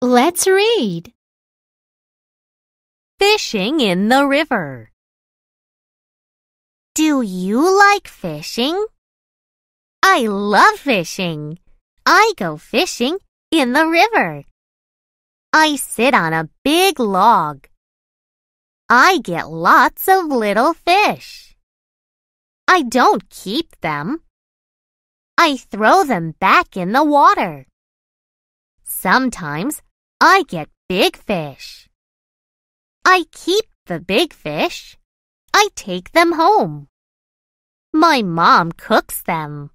Let's read. Fishing in the river. Do you like fishing? I love fishing. I go fishing in the river. I sit on a big log. I get lots of little fish. I don't keep them. I throw them back in the water. Sometimes I get big fish. I keep the big fish. I take them home. My mom cooks them.